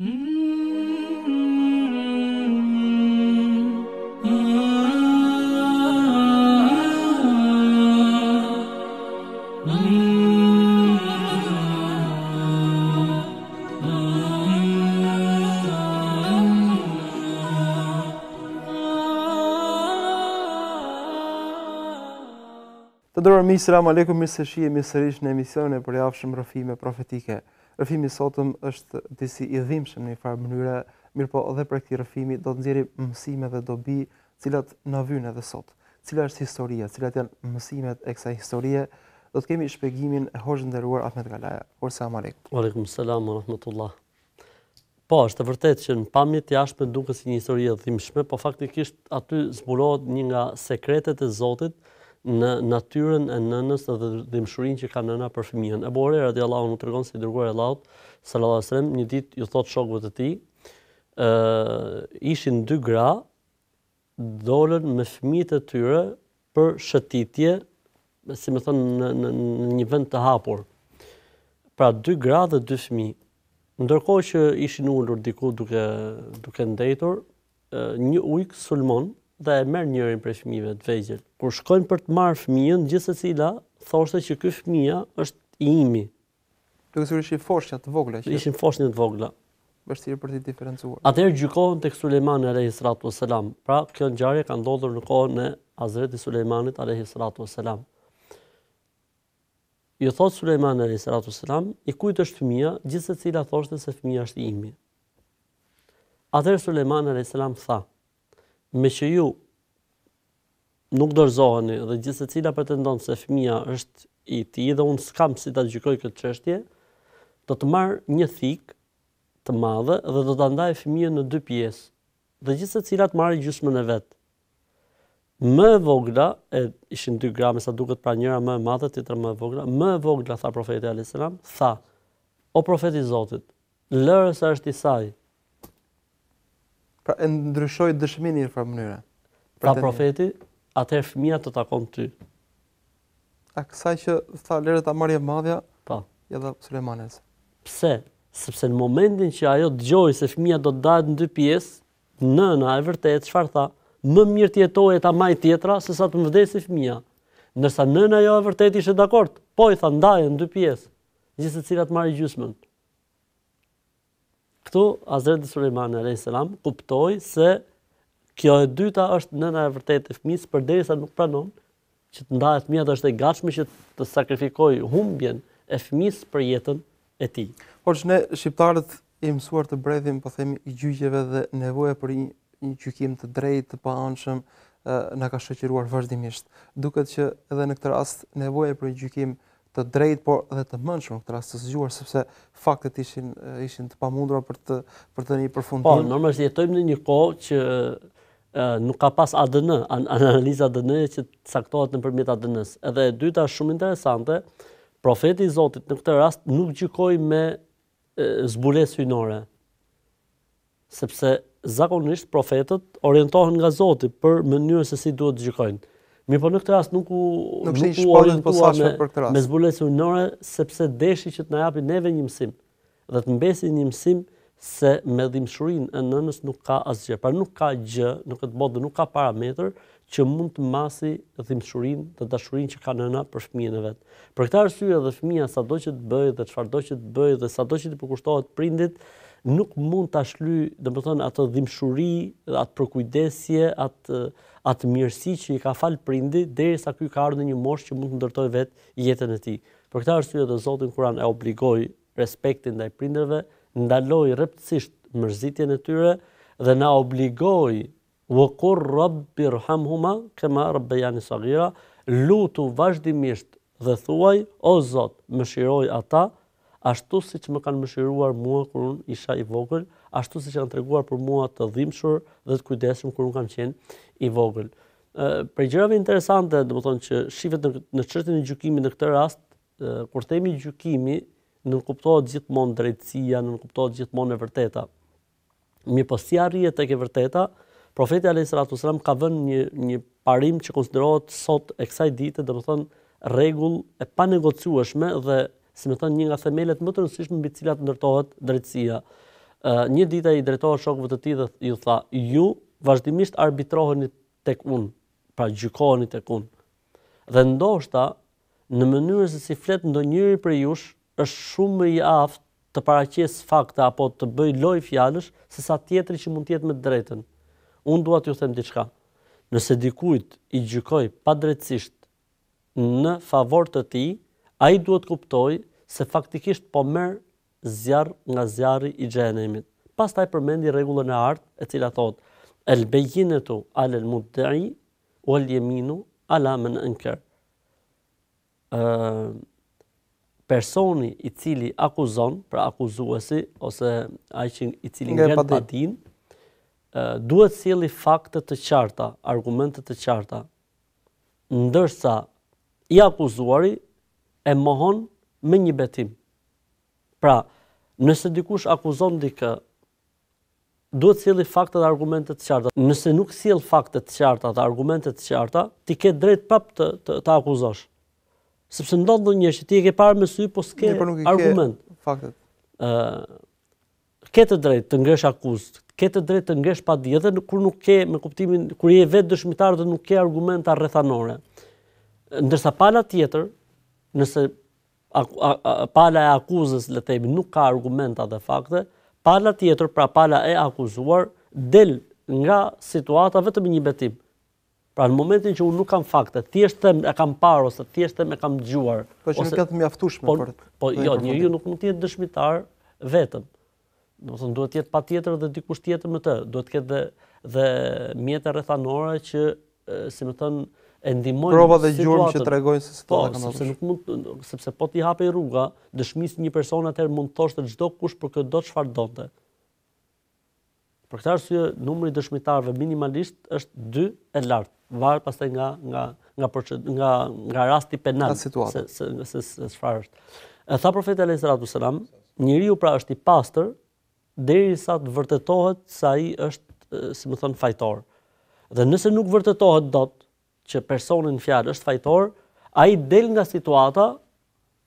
Mm-hmm. Dërër misë, ramë alekum, misë shi e misë në emisione për jafshëm rëfime profetike. Rëfimi sotëm është disi i dhimshëm në i farë mënyre, mirë po edhe për këti rëfimi do të nëzjeri mësime dhe dobi cilat në vynë edhe sot. Cila është historie, cilat janë mësimet e kësa historie, do të kemi shpegimin e dhe ruar, Ahmet Galaja. Orse, amë alekum. Alekum, salam, rahmetullah. Po, është të vërtet që në pamit jashme duke si një e dhimshme, po faktikisht aty zbulohet një nga sekretet e Zotit, në natyren e nënës dhe dhimëshurin që ka nëna për fëmijën. E bore, rrëdi Allahu në të se i dërgore Allahu, së në lasrem, një dit ju thot shokëve të ti, ishin dy gra, dollën me fëmijët e tyre për shëtitje, si me thonë, në, në, në një vend të hapur. Pra, dy gra dhe dy fëmi. Ndërkoj që ishin ullur diku duke, duke ndetur, një ujkë sulmonë, dhe e merë njërin për fëmijëve të vejgjel. Kur shkojnë për të marë fëmijën, gjithës e cila, thoshtë që këtë fëmija është i imi. Të kësur ishin foshnjë të vogla? Ishin foshnjë të vogla. Bështirë për të diferencuar. Atëherë gjykojnë të kësulejmanë alëhi sratu selam. Pra, kjo në gjarje ka ndodhur në kohën në azreti sulejmanit alëhi sratu selam. Jo thotë sulejmanë alëhi sratu selam, i kujtë është fëmija, gjithë se cila thoshtë se fëmija është i imi. Atëherë sulejmanë alëhi sratu selam tha, me që ju nuk dorëzoheni dhe gjithë se cila pretendon se fëmija është i ti dhe unë s'kam si ta gjykoj këtë qështje, do të marrë një thikë të madhe dhe do të andaj fëmija në dy pjesë dhe gjithë se cila të marrë gjusë më në vetë. Më e vogla, e ishin 2 grame sa duket pra njëra më e madhe, të tërë më e vogla, më e vogla, tha profeti Alislam, tha, o profeti Zotit, lërës është i sajë, Pra e ndryshoi dëshmin në mënyre. mënyrë. Pra, pra profeti, atëherë fëmia të takon ty. A kësaj që tha lere ta marrje madhja? Po. Ja dha Pse? Sepse në momentin që ajo dëgjoi se fëmia do të dahet në dy pjesë, nëna e vërtet çfarë tha? Më mirë të e ta majë tjetra sesa të më vdesë fëmia. Ndërsa nëna jo e vërtet ishte dakord. Po i tha ndajë në dy pjesë, gjithë secilat marrë gjysmën. Këtu Azretu Sulejmani Alayhis salam kuptoi se kjo e dyta është nëna e vërtetë e fëmisë përderisa nuk pranon që të ndahet mia ta është e gatshme që të sakrifikoj humbjen e fëmisë për jetën e tij. Por ne shqiptarët i mësuar të bredhim, po themi i gjyqeve dhe nevoja për një gjykim të drejtë, të anshëm, na ka shoqëruar vazhdimisht. Duket që edhe në këtë rast nevoja për një gjykim të drejtë por edhe të mençur në këtë rast të zgjuar sepse faktet ishin eh, ishin të pamundura për të për të një përfundim. Po, normalisht jetojmë në një kohë që e, eh, nuk ka pas ADN, an analiza adn që caktohet nëpërmjet ADN-s. Edhe e dyta është shumë interesante. Profeti i Zotit në këtë rast nuk gjykoi me eh, zbulesë hyjnore. Sepse zakonisht profetët orientohen nga Zoti për mënyrën se si duhet të gjykojnë. Mi po në këtë rast nuk u nuk u shpalën posaçme për këtë rast. Me zbulesë unore sepse deshi që të na japi neve një mësim dhe të mbesi një mësim se me dhimbshurinë e nënës nuk ka asgjë, pra nuk ka gjë, nuk e të bëjë, nuk ka parametër që mund të masi dhimbshurinë të dashurinë që ka nëna për fëmijën e vet. Për këtë arsye edhe fëmia sado që të bëjë dhe çfarëdo që të bëjë dhe sado që të përkushtohet prindit, nuk mund të ashly, dhe më tonë, atë dhimshuri, atë përkujdesje, atë mirësi që i ka falë prindi, indi, dhe sa kuj ka ardhë në një moshë që mund të ndërtoj vetë jetën e ti. Për këta arsye të dhe Zotin Kuran e obligoj respektin dhe i prindeve, ndaloj rëptësisht mërzitjen e tyre dhe na obligoj vëkur rëbë për ham huma, këma rëbë janë i sagira, lutu vazhdimisht dhe thuaj, o Zot, më shiroj ata, ashtu si që më kanë mëshiruar mua kër unë isha i vogël, ashtu si që kanë treguar për mua të dhimshur dhe të kujdeshëm kër unë kam qenë i vogël. Për gjërave interesante, dhe më thonë që shifet në, në qërtin e gjukimi në këtë rast, kur temi gjukimi, në nënkuptohet gjithmonë drejtësia, në nënkuptohet gjithmonë e vërteta. Mi pësia rrje e ke vërteta, profeti Alej Sratu Sram ka vënë një, një parim që konsiderohet sot e kësaj dite, dhe më thonë regull e pa negociueshme dhe si më thënë një nga themelet më të rëndësishme mbi të cilat ndërtohet drejtësia. Uh, një ditë ai drejtoi shokëve të tij dhe ju tha, ju vazhdimisht arbitroheni tek unë, pra gjykoheni tek unë. Dhe ndoshta në mënyrës se si flet ndonjëri për jush është shumë më i aftë të paraqes fakte apo të bëj loj fjalësh se sa tjetri që mund të jetë me drejtën. Unë dua t'ju them diçka. Nëse dikujt i gjykoj pa drejtësisht në favor të ti, a i duhet kuptoj se faktikisht po merë zjarë nga zjarë i gjenimit. Pas taj përmendi regullën e artë e cila thotë, el bejinetu alel muddëri, o el jeminu ala men Uh, personi i cili akuzon, pra akuzuesi, ose ajqin i cili nga në patin, uh, duhet cili faktet të qarta, argumentet të qarta, ndërsa i akuzuari e mohon me një betim. Pra, nëse dikush akuzon dikë, duhet sjellë fakte dhe argumente të qarta. Nëse nuk sjell fakte të qarta dhe argumente të qarta, ti ke drejt prap të të, të akuzosh. Sepse ndonjëherë ti e ke parë me sy, po s'ke argument. Faktet. ë uh, ke të drejtë të ngresh akuzë, ke të drejtë të ngresh padijë edhe kur nuk ke me kuptimin, kur je vetë dëshmitar dhe nuk ke argumenta rrethanore. Ndërsa pala tjetër, nëse pala e akuzës le themi nuk ka argumenta dhe fakte, pala tjetër pra pala e akuzuar del nga situata vetëm një betim. Pra në momentin që unë nuk kam fakte, thjesht e kam parë ose thjesht e kam dëgjuar, po ose është kjo të mjaftueshme po për po jo, njeriu nuk mund të jetë dëshmitar vetëm. Do të duhet të jetë patjetër dhe dikush tjetër më të, duhet të ketë dhe dhe mjetë rrethanore që si më thonë e ndimojnë prova dhe gjurmë që tregojnë se situata ka ndryshuar. Po, nuk mund sepse po ti hapi rruga, dëshmisë një person atëherë mund të thoshte çdo kush për këtë do çfarë donte. Për këtë arsye, numri i dëshmitarëve minimalisht është 2 e lart, varet pastaj nga nga nga proced... nga nga rasti penal se se se çfarë është. E tha profeti Alayhis salatu selam, njeriu pra është i pastër derisa të vërtetohet se ai është, si më thon, fajtor. Dhe nëse nuk vërtetohet dot, që personin fjalë është fajtor, ai del nga situata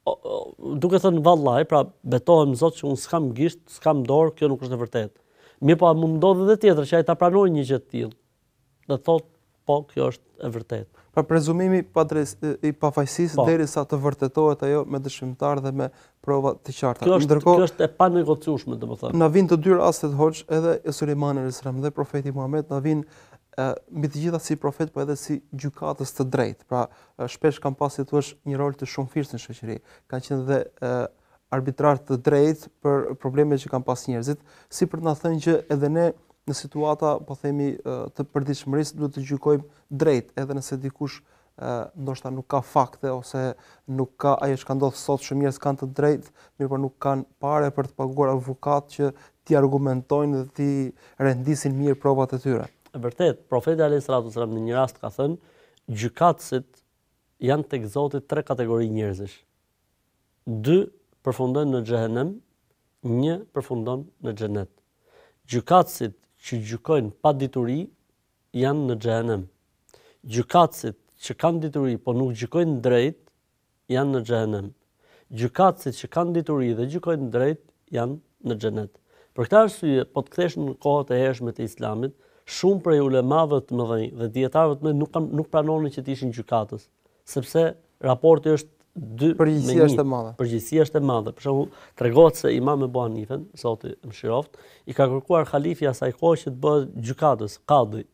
duke thënë vallaj, pra betohem Zot që unë s'kam gisht, s'kam dorë, kjo nuk është e vërtet. Mi po mund ndodhë edhe tjetër që ai ta pranojë një gjë të tillë. Dhe thotë, po kjo është e vërtetë. Pra prezumimi pa drejt i pafajsisë po. derisa të vërtetohet ajo me dëshmitar dhe me prova të qarta. Kjo është Ndërko, kjo është e panegocueshme, domethënë. Na vijnë të dy rastet Hoxh edhe e Sulejmanit Alayhis dhe profeti Muhammed, na vijnë mbi të gjitha si profet po edhe si gjykatës të drejtë. Pra shpesh kanë pasur thua një rol të shumë fish në shoqëri. Kanë qenë dhe arbitrar të drejtë për problemet që kanë pas njerëzit, si për të na thënë që edhe ne në situata po themi të përditshmërisë duhet të gjykojmë drejt, edhe nëse dikush ndoshta nuk ka fakte ose nuk ka ajo që ka ndodhur sot shumë njerëz kanë të drejt, mirë po nuk kanë parë për të paguar avokat që ti argumentojnë dhe ti rendisin mirë provat e tyre vërtet, profeti Ali Sratu Sram në një rast ka thënë, gjykatësit janë të këzotit tre kategori njërzish. Dë përfundojnë në gjëhenem, një përfundojnë në gjënet. Gjykatësit që gjykojnë pa dituri, janë në gjëhenem. Gjykatësit që kanë dituri, po nuk gjykojnë drejt, janë në gjëhenem. Gjykatësit që kanë dituri dhe gjykojnë drejt, janë në gjënet. Për këta është, po të këtesh në kohët e hershme të islamit, shumë prej ulemave të mëdhenj dhe dietarëve të mëdhenj nuk kanë nuk pranonin që të ishin gjykatës, sepse raporti është një. përgjithësia është e madhe. Përgjithësia është e madhe. Për të tregohet se Imam Ebu Hanifen, Zoti mëshiroft, i ka kërkuar khalifja sa i kohë që të bëhet gjykatës, kadhi.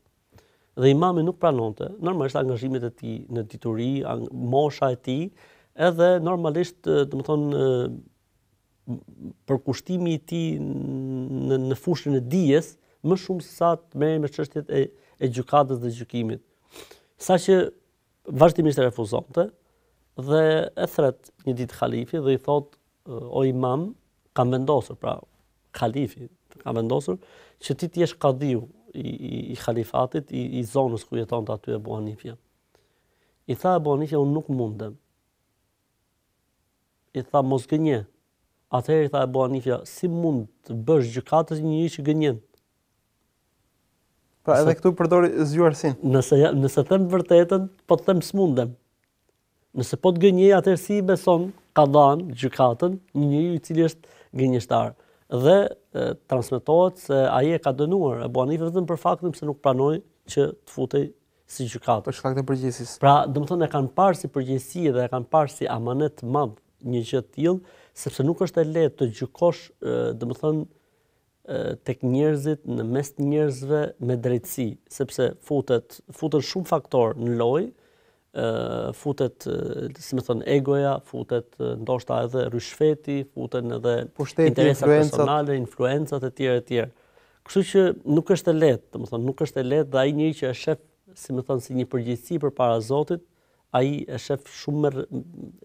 Dhe Imami nuk pranonte, normalisht angazhimet e tij në dituri, mosha e tij, edhe normalisht, do të thonë përkushtimi i ti tij në, në fushën e dijes, më shumë sa të merrej me çështjet e e dhe gjykimit. Saqë vazhdimisht refuzonte dhe e thret një ditë halifi dhe i thot o imam kam vendosur pra halifi kam vendosur që ti të jesh kadiu i, i, i halifatit i, i zonës ku jeton aty e Buhanifia. I tha Buhanifia un nuk mundem. I tha mos gënje. Atëherë i tha Buhanifia si mund të bësh gjykatës një njeri që gënjen? Pra edhe këtu përdori zgjuarsin. Nëse nëse them vërtetën, po të them smundem. Nëse po të gënjej atëherë si beson ka dhan gjykatën një njeri i cili është gënjeshtar dhe transmetohet se ai e ka dënuar e buan vetëm për faktin se nuk pranoi që të futej si gjykatë. Për shkak të përgjegjësisë. Pra, domethënë e kanë parë si përgjegjësi dhe e kanë parë si amanet madh një gjë të tillë, sepse nuk është e lehtë të gjykosh, domethënë tek njerëzit, në mes të njerëzve me drejtësi, sepse futet, futet shumë faktor në lojë, futet, si më thon, egoja, futet ndoshta edhe ryshfeti, futen edhe Pushteti, interesa influencat. personale, influencat e tjera e tjera. Kështu që nuk është e lehtë, do të thon, nuk është e lehtë dhe ai njeri që e shef, si më thon, si një përgjegjësi përpara Zotit, ai e shef shumë me,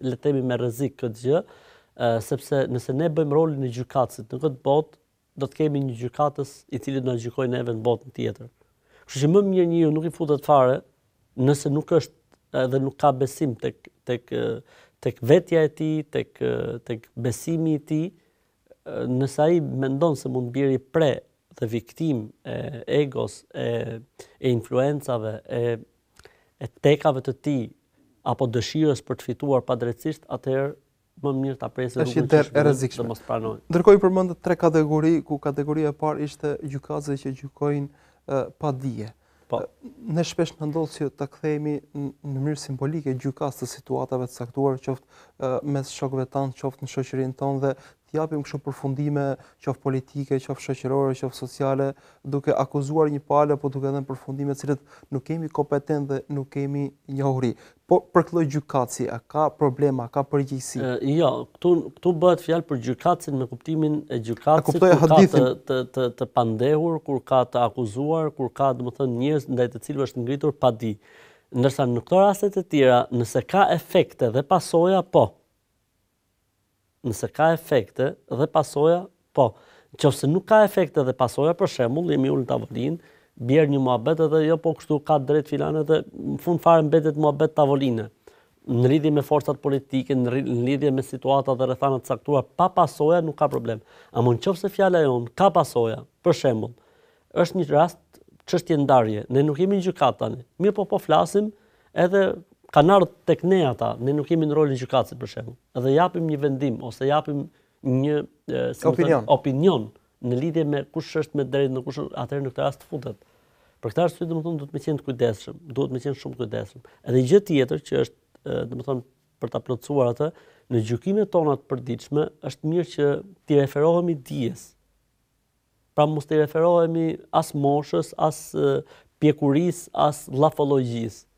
le të themi me rrezik këtë gjë, sepse nëse ne bëjmë rolin e gjykatës në këtë botë, do të kemi një gjykatës i cili do na gjykojë neve në botën tjetër. Kështu që më mirë njëu nuk i futet fare, nëse nuk është edhe nuk ka besim tek tek tek vetja e tij, tek tek besimi i tij, nëse ai mendon se mund të bëri pre dhe viktim e egos e e influencave e e tekave të tij apo dëshirës për të fituar padrejtisht, atëherë më mirë ta presë rrugën. Është der e rrezikshme. Do mos pranojnë. Ndërkohë i përmend tre kategori ku kategoria e parë ishte gjykatës që gjykojnë uh, pa dije. Po. Uh, ne shpesh në ndodhë që të kthejemi në, mirë simbolike gjukas të situatave të saktuar qoftë uh, mes shokve tanë, qoftë në shoqërinë tonë dhe të japim kështu përfundime, qof politike, qof shoqërore, qof sociale, duke akuzuar një palë apo duke dhënë përfundime të cilët nuk kemi kompetencë dhe nuk kemi njohuri. Po për këtë gjykatësi, a ka problema, a ka përgjegjësi? Jo, ja, këtu këtu bëhet fjalë për gjykatësin me kuptimin e gjykatës, ku ka të, të të të pandehur, kur ka të akuzuar, kur ka domethënë njerëz ndaj të cilëve është ngritur padi. Ndërsa në këto raste të tjera, nëse ka efekte dhe pasoja, po, nëse ka efekte dhe pasoja, po, që nuk ka efekte dhe pasoja, për shemull, jemi ullë të tavolinë, bjerë një muabet edhe jo, po kështu ka drejt filanë edhe në fund fare mbetet muabet tavoline. Në lidhje me forcat politike, në lidhje me situata dhe rethanat caktuar pa pasoja nuk ka problem. Amun nëse fjala jon ka pasoja, për shembull, është një rast çështje ndarje, ne nuk jemi gjykatë tani. Mirë po po flasim edhe kanë ardhur tek ne ata, ne nuk kemi në rolin gjykatës për shemb. Edhe japim një vendim ose japim një e, si opinion. opinion në lidhje me kush është me drejtë, në kush atëherë në këtë rast futet. Për këtë arsye domethënë duhet të qenë të kujdesshëm, duhet të qenë shumë të kujdesshëm. Edhe gjë tjetër që është domethënë për ta plotësuar atë në gjykimet tona të përditshme, është mirë që ti referohemi dijes. Pra mos ti referohemi as moshës, as pjekurisë, as llafologjisë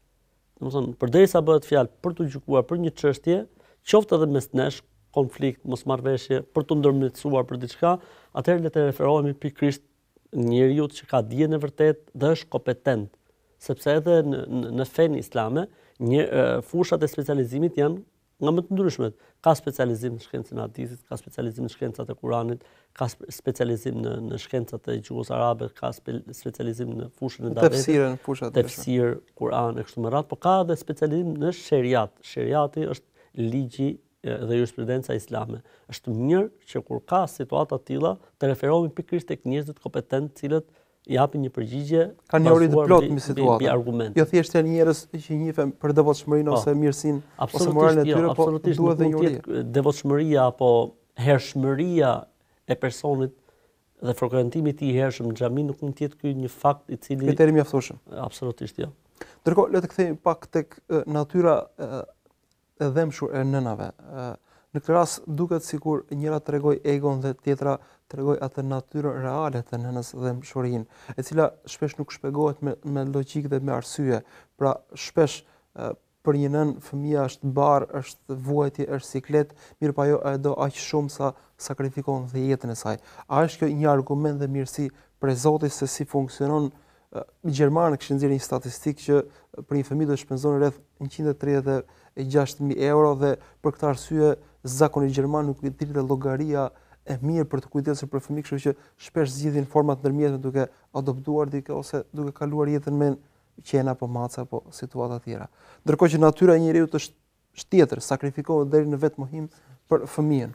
domethënë përderisa bëhet fjalë për të gjykuar për një çështje, qoftë edhe mes nesh konflikt, mosmarrveshje, për të ndërmjetësuar për diçka, atëherë le të referohemi pikërisht njeriu që ka dijen e vërtet dhe është kompetent, sepse edhe në në fen islame, një fushat e specializimit janë nga më të ndryshmet. Ka specializim në shkencën e hadithit, ka specializim në shkencat e Kuranit, ka specializim në në shkencat e gjuhës arabe, ka specializim në fushën e Davidit. Tefsirën, fusha e Tefsir, Kur'an e kështu me radhë, por ka edhe specializim në Sheriat. Sheriati është ligji dhe jurisprudenca islame. Është mirë që kur ka situata të tilla, të referohemi pikërisht tek njerëzit kompetent, të cilët i japin një përgjigje kanë një rit të plotë me situatë jo thjeshtën njërës që njihen për devotshmërinë po. ose mirësin ose moralen e jo, tyre po duhet dhe të devotshmëria apo hershmëria e personit dhe frekuentimi i hershëm në gjami nuk mund të jetë një fakt i cili kriter mjaftueshëm absolutisht jo ndërkohë le të kthehemi pak tek natyra e dëmshur e nënave në klas duket sikur njëra tregoj egon dhe tjetra të regoj atë natyre reale të nënës dhe më e cila shpesh nuk shpegojt me, me logik dhe me arsye, pra shpesh për një nën fëmija është barë, është vojti, është siklet, mirë pa jo e do aqë shumë sa sakrifikon dhe jetën e saj. A është kjo një argument dhe mirësi për e zotis se si funksionon në Gjermanë kështë nëzirë një statistikë që për një fëmijë dhe shpenzonë rreth 136.000 euro dhe për këtë arsye zakon i Gjermanë nuk i dhirë dhe logaria e mirë për të kujdesur për fëmijë, kështu që shpesh zgjidhin forma të ndërmjetme duke adoptuar dikë ose duke kaluar jetën me qen apo maca apo situata të tjera. Ndërkohë që natyra e njeriu është tjetër, sakrifikohet deri në vetmohim për fëmijën.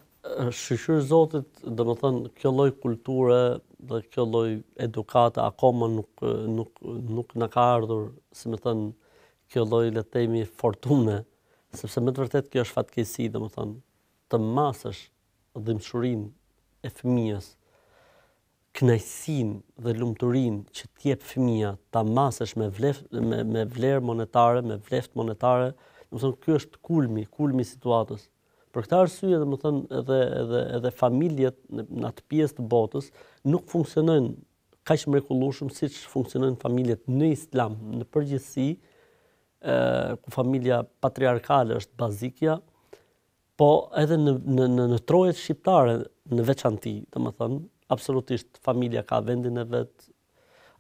Shqyrë Zotit, dhe më thënë, kjo loj kulture dhe kjo loj edukate akoma nuk, nuk, nuk në ka ardhur, si më thënë, kjo loj letemi fortune, sepse më të vërtet kjo është fatkeqësi domethënë të masësh dhimëshurin e fëmijës, knajsin dhe lumëturin që jep fëmija ta masësh me, vlef, me, me vlerë monetare, me vleft monetare, më thonë, kjo është kulmi, kulmi situatës. Për këta arsye, dhe thonë, edhe, edhe, edhe familjet në, atë pjesë të botës nuk funksionojnë ka që mrekullushëm si që funksionojnë familjet në islam, në përgjithësi e, ku familja patriarkale është bazikja, po edhe në, në, në, në trojet shqiptare, në veçanti, dhe më thënë, absolutisht familia ka vendin e vetë,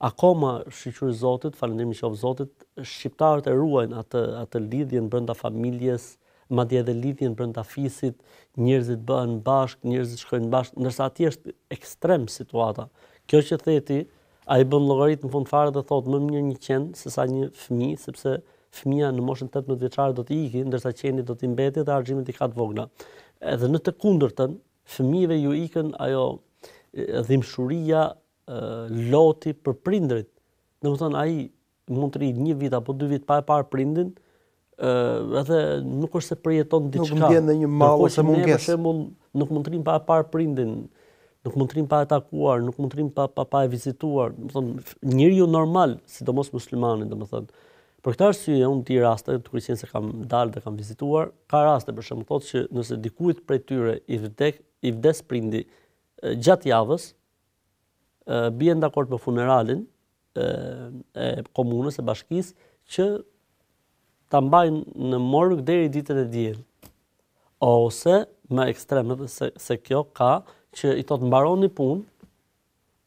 akoma shqyqyri Zotit, falendimi që ofë Zotit, shqiptarët e ruajnë atë, atë lidhjen brënda familjes, ma dje dhe lidhjen brënda fisit, njërzit bëhen bashk, njërzit shkojnë bashk, nërsa ati është ekstrem situata. Kjo që theti, a i bëm logaritë në fund fare dhe thotë, më më një një qenë, sa një fmi, sepse fmija në moshën 18 veçare do t'i iki, ndërsa qeni do t'i mbeti dhe argjimit i ka të vogla. Edhe në të kundërtën, Fëmijëve ju ikën ajo dhimshuria loti për prindrit. aji mund të rinjë një vit apo dy vit pa e parë prindin, edhe nuk është se përjeton në diqka. Nuk mund të në një malë ose mund Nuk mund të rinjë pa e parë prindin, nuk mund të rinjë pa e takuar, nuk mund të rinjë pa e vizituar. Njëri ju normal, sidomos muslimani, dhe më thënë. Për këtë arsye unë ti raste të kryqësinë se kam dalë dhe kam vizituar, ka raste për shkak thotë se nëse dikujt prej tyre i vdek, i vdes prindi gjatë javës, ë bie ndakord për funeralin e e komunës së bashkisë që ta mbajnë në morg deri ditën e diel. Ose më ekstreme se se kjo ka që i thotë mbaroni punë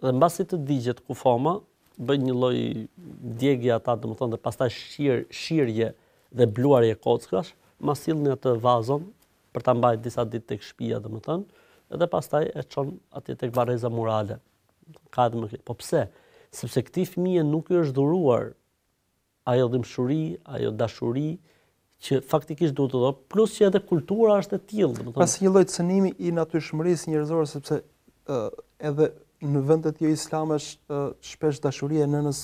dhe mbasi të digjet kufoma, bëjnë një lloj djegje ata, domethënë dhe pastaj shir, shirje dhe bluarje kockash, ma një atë vazon për ta mbajtur disa ditë tek shtëpia, domethënë, edhe pastaj e çon atje tek barreza murale. Ka të më këtë. Po pse? Sepse këti fëmijë nuk i është dhuruar ajo dëmshuri, ajo dashuri që faktikisht duhet të do, plus që edhe kultura është e tjilë. Pas një lojtë sënimi i natyrshmërisë njërzorë, sepse uh, edhe në vendet jo islame është shpesh dashuria e nënës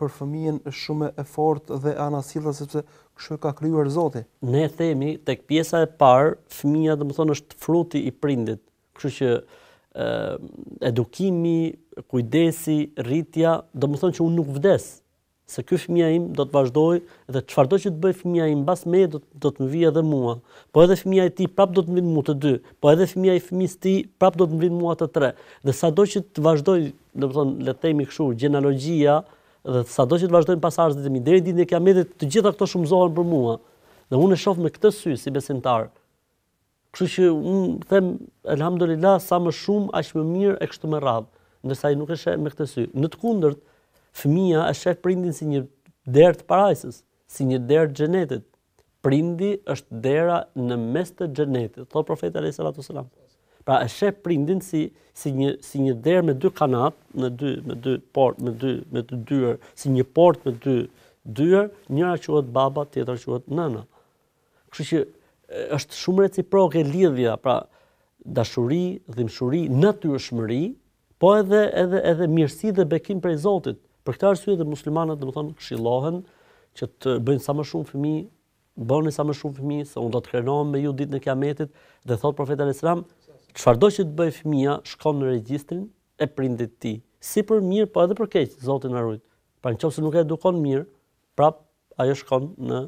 për fëmijën është shumë e fortë dhe ana sillja sepse kështu ka krijuar Zoti. Ne themi tek pjesa e parë, fëmia domethënë është fruti i prindit. Kështu që edukimi, kujdesi, rritja, domethënë që unë nuk vdes, se ky fëmia im do të vazhdoj dhe çfarëdo që të bëj fëmia im mbas me do të do të më vijë edhe mua. Po edhe fëmia e ti prap do të vinë mua të dy, po edhe fëmia e fëmisë ti prap do të vinë mua të tre. Dhe sado që të vazhdoj, do të thon, le të themi kështu, gjenalogjia dhe sado që të vazhdojnë pas arsë mi deri ditën e kiametit, të gjitha këto shumëzohen për mua. Dhe unë e shoh me këtë sy si besimtar. Kështu që unë them elhamdulillah sa më shumë aq më mirë e kështu me radhë, ndërsa ai nuk e shë me këtë sy. Në të kundërt, Fëmija e shef prindin si një derë të parajsës, si një derë të gjenetit. Prindi është dera në mes të gjenetit, thotë profeti Ali sallallahu alajhi wasallam. Pra e shef prindin si si një si një derë me dy kanat, me dy, me dy portë, me dy, me dy dyer, si një portë me dy dyer, njëra quhet baba, tjetra quhet nëna. Kështu që është shumë reciproke lidhja, pra dashuri, dhimbshuri, natyrshmëri, po edhe edhe edhe mirësi dhe bekim prej Zotit për këtë arsye dhe muslimanët domethënë këshillohen që të bëjnë sa më shumë fëmijë, bëni sa më shumë fëmijë se unë do të krenohem me ju ditën e kiametit dhe thot profeti sallallahu alajhi çfarëdo që të bëj fëmia shkon në regjistrin e prindit të tij. Si për mirë po edhe për keq, Zoti na ruaj. Pra nëse nuk e edukon mirë, prap ajo shkon në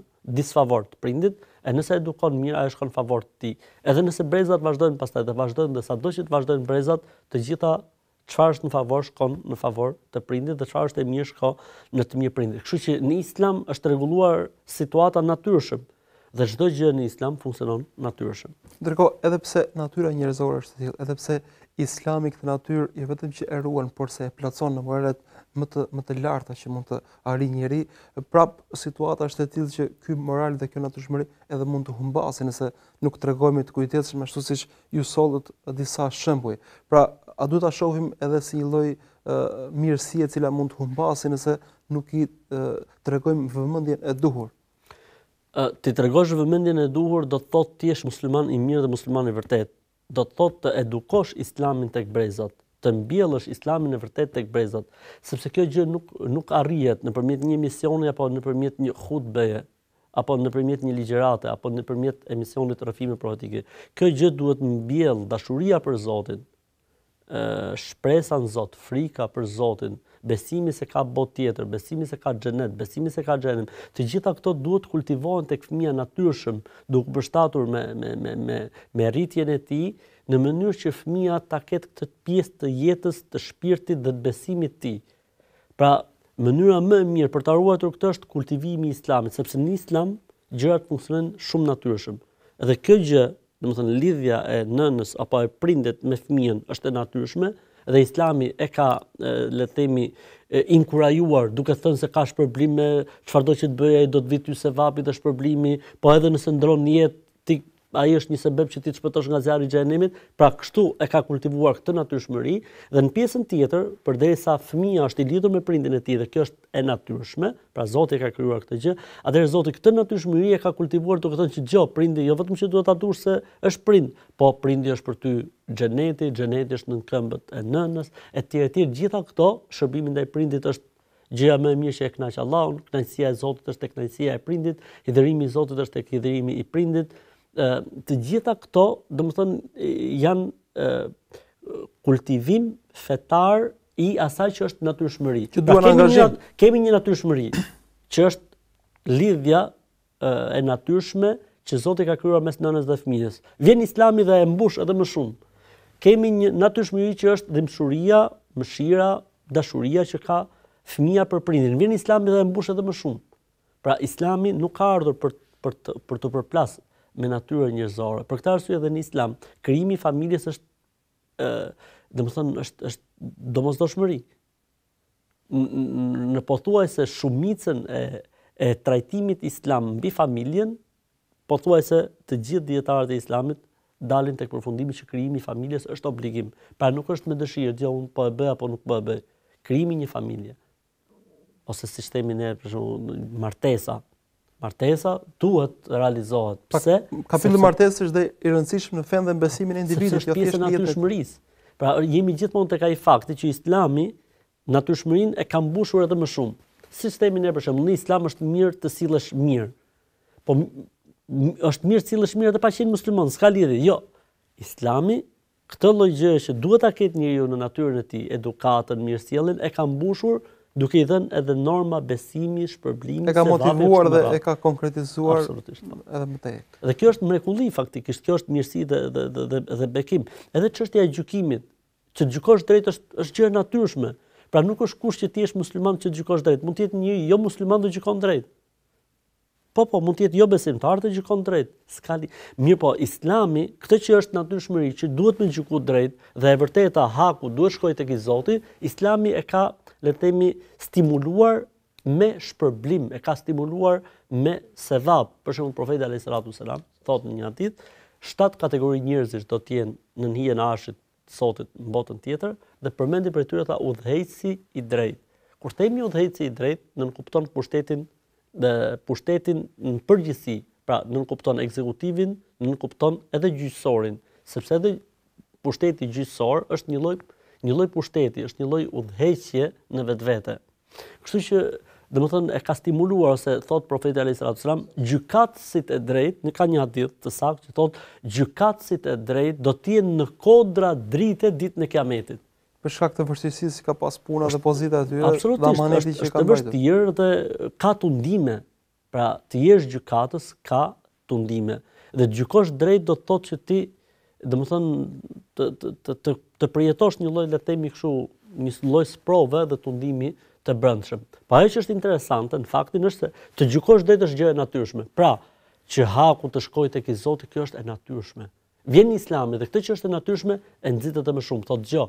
disfavor të prindit e nëse e edukon mirë ajo shkon në favor të tij. Edhe nëse brezat vazhdojnë pastaj të vazhdojnë dhe sado që të vazhdojnë brezat, të gjitha çfarë është në favor shkon në favor të prindit dhe çfarë është e mirë shko në të mirë prindit. Kështu që në Islam është rregulluar situata natyrshëm dhe çdo gjë në Islam funksionon natyrshëm. Ndërkohë, edhe pse natyra njerëzore është e tillë, edhe pse Islami këtë natyrë jo vetëm që e ruan, por se e plotson në moralet më të më të larta që mund të arrijë njëri, prap situata është e tillë që ky moral dhe kjo natyrshmëri edhe mund të humbasin nëse nuk tregojmë të kujdesshëm ashtu siç ju sollët disa shembuj. Pra, a duhet ta shohim edhe si një lloj mirësie e cila mund të humbasi nëse nuk i tregojmë vëmendjen e duhur. Ë ti tregosh vëmendjen e duhur do të thotë ti je musliman i mirë dhe musliman i vërtet. Do të thotë të edukosh Islamin tek brezat të mbjellësh islamin e vërtet tek brezat, sepse kjo gjë nuk nuk arrihet nëpërmjet një misioni apo nëpërmjet një hutbeje apo nëpërmjet një ligjërate apo nëpërmjet emisionit rrëfimi profetik. Kjo gjë duhet mbjell dashuria për Zotin, shpresa në Zot, frika për Zotin, besimi se ka bot tjetër, besimi se ka xhenet, besimi se ka xhenem, të gjitha këto duhet kultivohen tek fëmia natyrshëm, duke përshtatur me me me me e tij, në mënyrë që fëmia ta ketë këtë pjesë të jetës, të shpirtit dhe të besimit të tij. Pra, mënyra më e mirë për ta ruetur këtë është kultivimi i Islamit, sepse në Islam gjërat pushtrohen shumë natyrshëm. Dhe kjo gjë do të lidhja e nënës apo e prindit me fëmijën është e natyrshme dhe Islami e ka le të themi inkurajuar duke thënë se ka shpërblim me çfarëdo që të bëjë do të vitë ty se vapit të shpërblimi, po edhe nëse ndron njetë jetë ti ai është një sebeb që ti çpëtosh nga zjarri i xhenemit, pra kështu e ka kultivuar këtë natyrshmëri dhe në pjesën tjetër, përderisa fëmia është i lidhur me prindin e tij dhe kjo është e natyrshme, pra Zoti e ka krijuar këtë gjë, atëherë Zoti këtë natyrshmëri e ka kultivuar duke thënë që gjë prindi jo vetëm që duhet ta dush se është prind, po prindi është për ty xheneti, xheneti është në këmbët e nënës, etj etj, gjitha këto shërbimi ndaj prindit është Gjëja më e mirë që e kënaq Allahun, kënaqësia e Zotit është tek kënaqësia e prindit, hidhrimi i Zotit është tek hidhrimi i prindit, të gjitha këto, dhe më thënë, janë kultivim fetar i asaj që është natyrshmëri. Që pra, duan angazhin. Kemi një natyrshmëri që është lidhja e natyrshme që Zoti ka kryra mes nënës dhe fëmijës. Vjen islami dhe e mbush edhe më shumë. Kemi një natyrshmëri që është dhimshuria, mëshira, dashuria që ka fëmia për prindin. Vjen islami dhe e mbush edhe më shumë. Pra islami nuk ka ardhur për për të për të përplasë me natyrë njerëzore. Për këtë arsye edhe në Islam, krijimi i familjes është ë, domethënë është është domosdoshmëri. Në pothuajse shumicën e e trajtimit islam mbi familjen, pothuajse të gjithë dietarët e islamit dalin tek përfundimi që krijimi i familjes është obligim, pra nuk është me dëshirë, dhe unë po e bëj apo nuk po e bëj. Krijimi një familje ose sistemi ne për shembull martesa, martesa duhet të realizohet. Pse? Ka fillu martesës është dhe i rëndësishëm në fen dhe në besimin e individit, kjo është pjesë natyrshmërisë. Pra jemi gjithmonë tek ai fakti që Islami natyrshmërinë e ka mbushur edhe më shumë. Sistemi ne për shembull, Islam është mirë të sillesh mirë. Po është mirë të sillesh mirë edhe pa qenë musliman, s'ka lidhje. Jo. Islami këtë lloj gjëje që duhet ta ketë njeriu në natyrën e tij, edukatën, mirësjelljen e ka mbushur duke i dhenë edhe norma besimi, shpërblimi, e ka motivuar dhe e ka konkretizuar po. edhe më tejet. Dhe kjo është mrekulli, faktikisht, kjo është mirësi dhe bekim. Edhe që është e gjukimit, që të gjukosh drejt është gjërë natyrshme, pra nuk është kush që ti është musliman që të gjukosh drejt, mund tjetë një jo musliman dhe gjukon drejt. Po, po, mund tjetë jo besim të arë dhe gjukon drejt. Mirë po, islami, këtë që është natyrshmëri, që duhet me gjukot drejt, dhe e vërteta haku duhet shkojt e gjizoti, islami e ka le themi, stimuluar me shpërblim, e ka stimuluar me sevap. Për shembull profeti Alayhis salatu selam thotë në një hadith, shtat kategori njerëzish do të jenë në hijen e të sotit në botën tjetër dhe përmendin për tyra ta udhëheqësi i drejtë. Kur themi udhëheqësi i drejtë, nën kupton pushtetin dhe pushtetin në përgjithësi, pra nën kupton ekzekutivin, nën kupton edhe gjyqësorin, sepse edhe pushteti gjyqësor është një lloj një lloj pushteti, është një lloj udhëheqje në vetvete. Kështu që domethënë e ka stimuluar ose thot profeti Alayhis salam, gjykatësit e drejtë, në ka një hadith të saktë që thot gjykatësit e drejtë do të jenë në kodra drite ditën e Kiametit për shkak të vështirësisë që ka pas puna dhe pozita t'yre, absolutisht, dhe është, që ka Është vështirë dhe ka tundime. Pra, të jesh gjykatës ka tundime. Dhe të gjykosh drejt do të thotë që ti dhe më thënë të, të, të, të përjetosh një loj, le këshu, një loj sprove dhe të ndimi të brëndshëm. Pa po e që është interesante, në faktin është të gjukosh dhe të shgjë e natyrshme. Pra, që haku të shkoj të kizotë, kjo është e natyrshme. Vjen një islami dhe këtë që është e natyrshme, e nëzitët e më shumë, thotë gjo.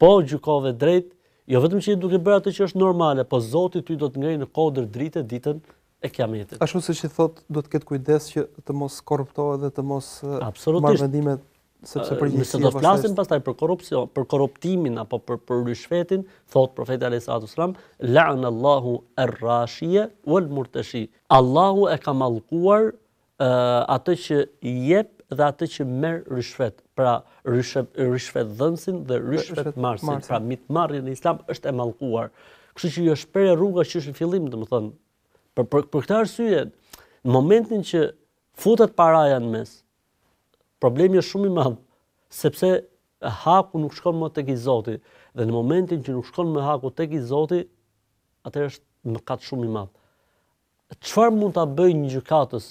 Po, gjukove drejt, jo vetëm që i duke bërë atë që është normale, po zotit ty do të ngrej në kodër drite ditën e kiametit. Ashtu se i thotë, do të ketë kujdes që të mos korruptohet dhe të mos marrë vendime sepse për një flasim pastaj për korrupsion, për korruptimin apo për për ryshfetin, thot profeti alayhis salam, la'anallahu ar-rashiya wal-murtashi. Allahu e ka mallkuar uh, atë që jep dhe atë që merr ryshfet. Pra ryshfet ryshfet dhënsin dhe ryshfet marsin. Pra mitmarrja në Islam është e mallkuar. Kështu që jo shpreh rruga që është në fillim, domethënë, Për për këtë arsye, në momentin që futet paraja në mes, problemi është shumë i madh, sepse haku nuk shkon më tek i Zoti dhe në momentin që nuk shkon më haku tek i Zoti, atëherë është mëkat shumë i madh. Çfarë mund ta bëjë një gjykatës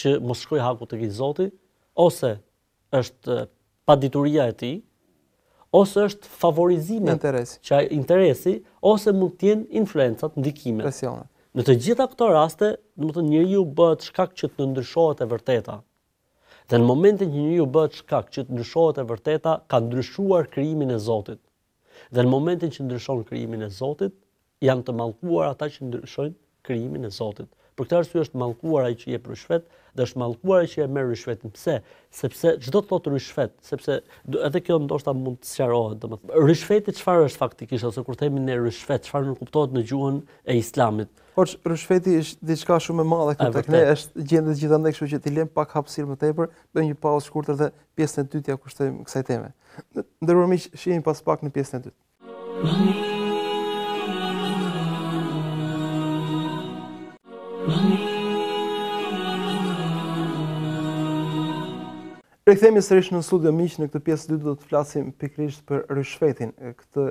që mos shkojë haku tek i Zoti ose është padituria e tij? ose është favorizimi interesi që interesi ose mund të jenë influencat ndikimet presionet Në të gjitha këto raste, do të thonë njeriu bëhet shkak që të ndryshohet e vërteta. Dhe në momentin që njeriu bëhet shkak që të ndryshohet e vërteta, ka ndryshuar krijimin e Zotit. Dhe në momentin që ndryshon krijimin e Zotit, janë të mallkuar ata që ndryshojnë krijimin e Zotit. Për këtë arsye është mallkuar ai që jep rishfet, dhe është mallkuar ai që e merr rishfet. Pse? Sepse çdo të thotë rishfet, sepse edhe kjo ndoshta mund të sqarohet, domethënë. Rishfeti çfarë është faktikisht ose kur themi ne rishfet, çfarë nuk kuptohet në gjuhën e Islamit? Por rishfeti është diçka shumë e madhe këtu tek ne, është gjendet gjithandaj, kështu që ti lëm pak hapësirë më tepër, bëjmë një pauzë shkurtër dhe pjesën e dytë ja kushtojmë kësaj teme. Ndërkohë miq, shihemi pas pak në pjesën e dytë. Rikthemi sërish në studio miq në këtë pjesë dytë do të flasim pikërisht për ryshfetin, këtë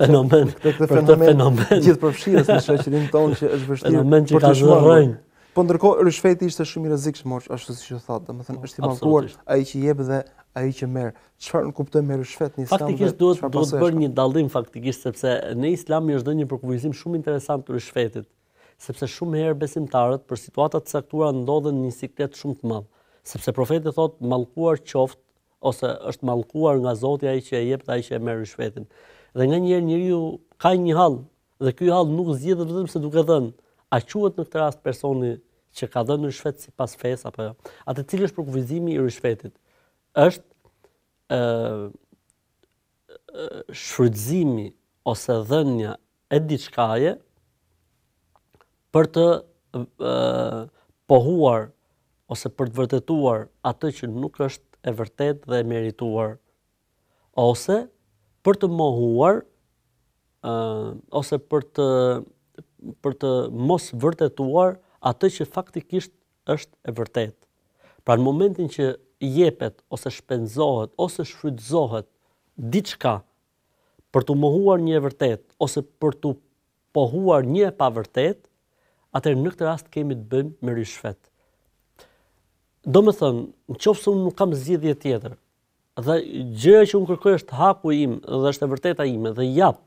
fenomen, këtë fenomen, gjithpërfshirës në shoqërinë tonë që është vështirë për të shmangur. Po ndërkohë ryshfeti ishte shumë i rrezikshëm, është ashtu siç u thotë, do të thënë është i magjur ai që jep dhe ai që merr. Çfarë nuk kupton me ryshfet në Islam? Fakti është duhet të bëj një dallim faktikisht sepse në Islam është dhënë një përkufizim shumë interesant të ryshfetin, sepse shumë herë besimtarët për situata të caktuara ndodhen në një siklet shumë të mbarë sepse profeti thot mallkuar qoft ose është mallkuar nga Zoti ai që e jep ai që e merr rishfetin. Dhe nganjëherë njeriu ka një hall dhe ky hall nuk zgjidhet vetëm se duke thënë a quhet në këtë rast personi që ka dhënë rishfet sipas fes apo jo. Atë cilë është përkufizimi i rishfetit është ë shfrytëzimi ose dhënja e diçkaje për të e, pohuar e, ose për të vërtetuar atë që nuk është e vërtet dhe e merituar, ose për të mohuar, uh, ose për të, për të mos vërtetuar atë që faktikisht është e vërtet. Pra në momentin që jepet, ose shpenzohet, ose shfrytëzohet diçka për të mohuar një e vërtet, ose për të pohuar një e pa vërtet, atër në këtë rast kemi të bëjmë me rishfetë. Do me thënë, në qofë se unë nuk kam zidhje tjetër, dhe gjëja që unë kërkoj është haku im dhe është e vërteta ime dhe japë,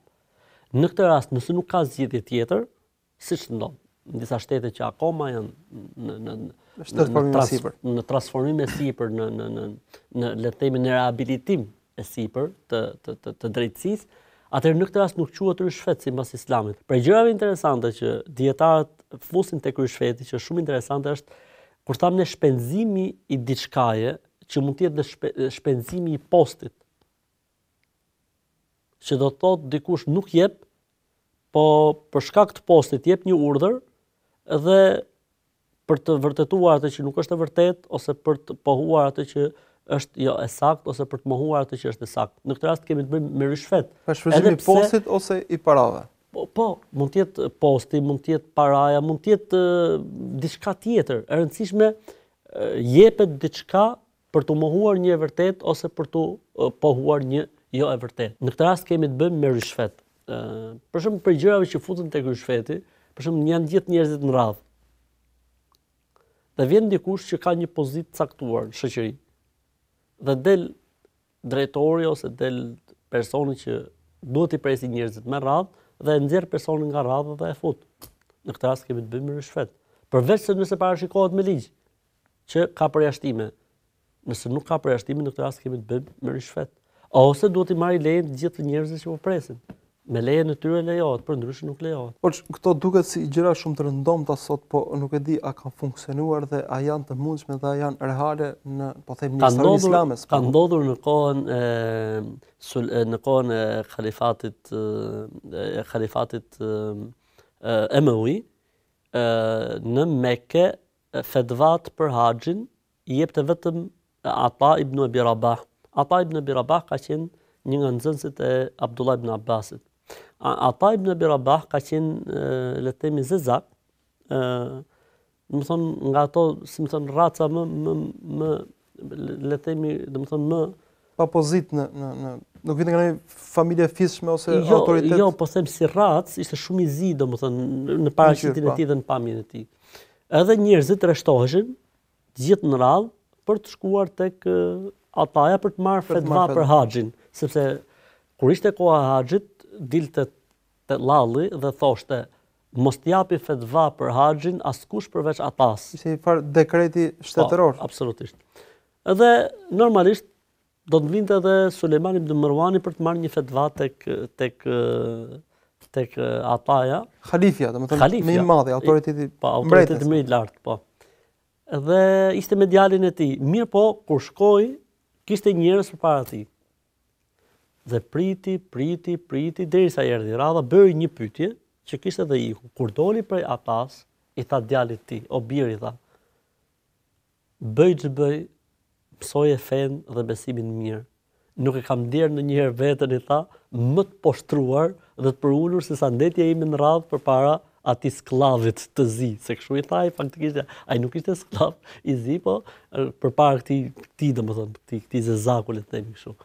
në këtë rast nëse nuk ka zgjidhje tjetër, siç të ndonë, në disa shtete që akoma janë në në në në, në, trans, në transformim e sipër në në në në le të themi në rehabilitim e sipër të të të, të drejtësisë, atëherë në këtë rast nuk quhet si mas islamit. Pre gjërat interesante që dietarët fusin të rishfeti, që shumë interesante është Kur thamë ne shpenzimi i diçkaje që mund të jetë shpenzimi i postit. Se do të thotë dikush nuk jep, po për shkak të postit jep një urdhër dhe për të vërtetuar atë që nuk është e vërtetë ose për të pohuar atë që është jo e sakt ose për të mohuar atë që është e sakt. Në këtë rast kemi të bëjmë me rishfet. Për shpenzimi e postit ose i parave. Po, po, mund tjetë posti, mund tjetë paraja, mund tjetë uh, diçka tjetër. E rëndësishme, uh, jepet diçka për të mohuar një e vërtet ose për të uh, pohuar një jo e vërtet. Në këtë rast kemi të bëjmë me ryshfet. Uh, për shumë për gjërave që futën të ryshfeti, për shumë një janë gjithë njerëzit në radhë. Dhe vjen dikush që ka një pozitë caktuar në shëqëri. Dhe del drejtori ose del personi që duhet i presi njerëzit me radhë, dhe e nxjerr personin nga rradha dhe e fut. Në këtë rast kemi të bëjmë rishfet. Përveç se nëse parashikohet me ligj që ka përjashtime, nëse nuk ka përjashtime në këtë rast kemi të bëjmë rishfet. A ose duhet i i lejën të gjithë njerëzve që po presin me leje në tyre lejohet, për ndryshë nuk lejohet. Por që këto duket si gjera shumë të rëndom të asot, po nuk e di a kanë funksionuar dhe a janë të mundshme dhe a janë rehale në, po thejmë, një islames. Ka po ndodhur në kohën në kohën e khalifatit e khalifatit e më ujë në meke fedvat për haqin i jep të vetëm Ata ibn e Birabah. Ata ibn e Birabah ka qenë një nga nëzënësit e Abdullah ibn Abbasit. Ata në bëna Birabah ka qenë, le të zezak. nga ato, si më thon raca më, më, më, le të më thonë, më... Pa pozit në, në, në, nuk vjetë nga një familje fishme ose jo, autoritet? Jo, po them si racë, ishte shumë i zi, dhe në paraqitjen e ti po. dhe në pamjen e ti. Edhe njërëzit rreshtoheshin gjithë në radhë, për të shkuar të kë, ataja për të marë fedva për haxhin, sepse, kur ishte koha haqit, dilte të lalli dhe thoshte mos t'japi fetva për haxhin askush përveç atas. Si far dekreti shtetëror. Po, absolutisht. Edhe normalisht do të vinte edhe Sulejman ibn Mervani për të marrë një fetva tek tek tek ataja. Halifja, domethënë Halifja. më i madhi, autoriteti. Po, autoriteti më i lart, po. Edhe ishte me djalin e tij. Mirë po, kur shkoi, kishte njerëz përpara tij dhe priti, priti, priti, deri sa i erdi radha, bëri një pytje që kishtë edhe iku. Kur doli prej atas, i tha djalit ti, o biri, i tha, bëj që bëjë, pësoj e fen dhe besimin mirë. Nuk e kam djerë në njëherë vetën i tha, më të poshtruar dhe të përullur se sa ndetje imi në radhë për para ati sklavit të zi, se këshu i tha, thaj, faktikisht, a i nuk ishte sklav i zi, po për para këti, këti dhe më thëmë, këti, këti zezakullit të temi këshu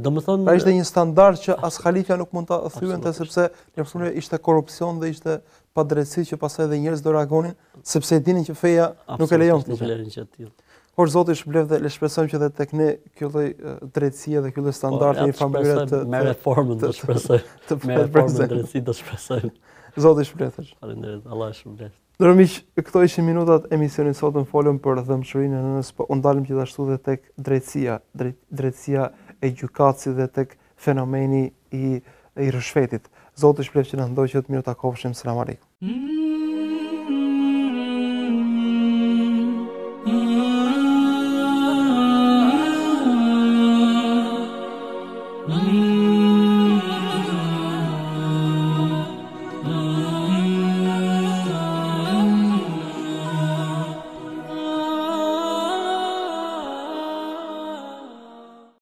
do të thonë pra ishte një standard që as halifja nuk mund ta thyente sepse në fund ishte korrupsion dhe ishte padrejtësi që pasaj dhe njerëz do reagonin sepse e dinin që feja nuk e lejon të këtë. Por Zoti shpëlef dhe le shpresojmë që edhe tek ne kjo lloj drejtësie dhe kjo lloj po, standardi i familjes të me reformën do shpresoj. Të me reformën drejtësi do shpresoj. Zoti shpëlef. Faleminderit. Allah shpëlef. Ndërmish, këto ishin minutat e misionit sotëm folëm për dhëmëshurinë në nënës, po u që gjithashtu ashtu dhe tek drejtësia, drejtësia e dhe të fenomeni i, i rëshvetit. Zotë është që në ndoj që të mirë të kofëshim, sëra Mm -hmm.